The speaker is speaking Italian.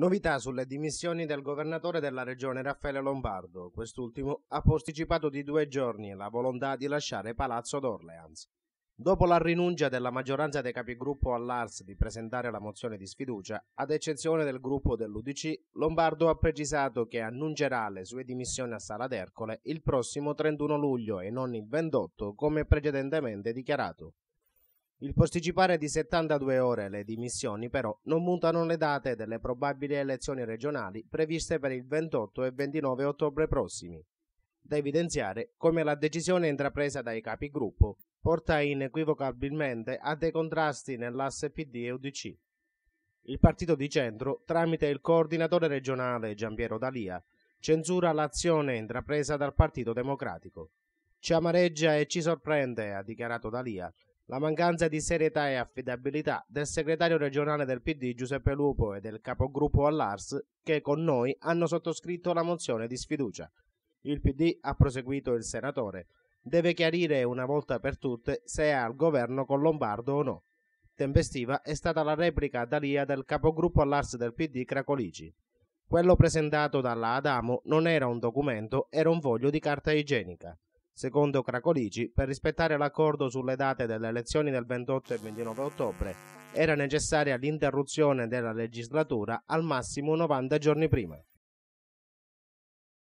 Novità sulle dimissioni del governatore della regione Raffaele Lombardo. Quest'ultimo ha posticipato di due giorni la volontà di lasciare Palazzo d'Orleans. Dopo la rinuncia della maggioranza dei capigruppo all'ARS di presentare la mozione di sfiducia, ad eccezione del gruppo dell'Udc, Lombardo ha precisato che annuncerà le sue dimissioni a Sala d'Ercole il prossimo 31 luglio e non il 28 come precedentemente dichiarato. Il posticipare di 72 ore le dimissioni però non mutano le date delle probabili elezioni regionali previste per il 28 e 29 ottobre prossimi. Da evidenziare come la decisione intrapresa dai capigruppo porta inequivocabilmente a dei contrasti nell'asse PD e UDC. Il partito di centro, tramite il coordinatore regionale Giampiero Dalia, censura l'azione intrapresa dal Partito Democratico. Ci amareggia e ci sorprende, ha dichiarato Dalia, la mancanza di serietà e affidabilità del segretario regionale del PD Giuseppe Lupo e del capogruppo all'Ars che con noi hanno sottoscritto la mozione di sfiducia. Il PD ha proseguito il senatore. Deve chiarire una volta per tutte se è al governo con Lombardo o no. Tempestiva è stata la replica ad Alia del capogruppo all'Ars del PD Cracolici. Quello presentato dalla Adamo non era un documento, era un foglio di carta igienica. Secondo Cracolici, per rispettare l'accordo sulle date delle elezioni del 28 e 29 ottobre, era necessaria l'interruzione della legislatura al massimo 90 giorni prima.